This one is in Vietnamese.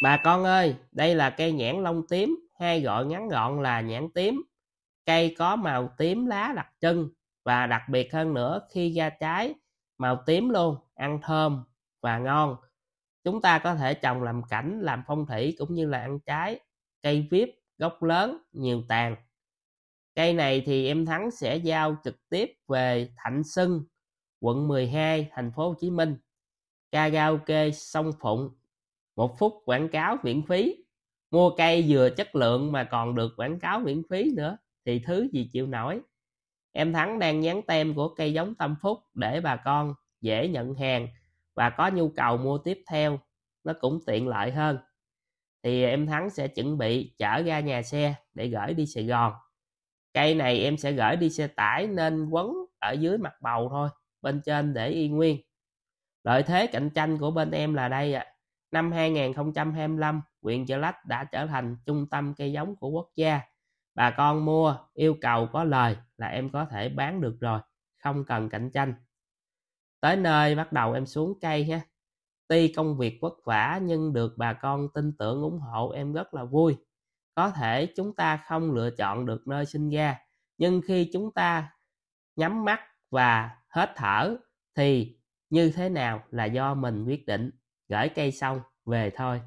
Bà con ơi, đây là cây nhãn lông tím, hay gọi ngắn gọn là nhãn tím. Cây có màu tím lá đặc trưng và đặc biệt hơn nữa khi ra trái màu tím luôn, ăn thơm và ngon. Chúng ta có thể trồng làm cảnh, làm phong thủy cũng như là ăn trái, cây viếp, gốc lớn, nhiều tàn. Cây này thì em Thắng sẽ giao trực tiếp về Thạnh Sưng, quận 12, thành phố Hồ Chí Minh, karaoke Sông Phụng, một phút quảng cáo miễn phí mua cây vừa chất lượng mà còn được quảng cáo miễn phí nữa thì thứ gì chịu nổi em thắng đang dán tem của cây giống tâm phúc để bà con dễ nhận hàng và có nhu cầu mua tiếp theo nó cũng tiện lợi hơn thì em thắng sẽ chuẩn bị chở ra nhà xe để gửi đi sài gòn cây này em sẽ gửi đi xe tải nên quấn ở dưới mặt bầu thôi bên trên để y nguyên lợi thế cạnh tranh của bên em là đây ạ à. Năm 2025, huyện Chợ Lách đã trở thành trung tâm cây giống của quốc gia. Bà con mua yêu cầu có lời là em có thể bán được rồi, không cần cạnh tranh. Tới nơi bắt đầu em xuống cây ha. Tuy công việc vất vả nhưng được bà con tin tưởng ủng hộ em rất là vui. Có thể chúng ta không lựa chọn được nơi sinh ra, nhưng khi chúng ta nhắm mắt và hết thở thì như thế nào là do mình quyết định gửi cây xong về thôi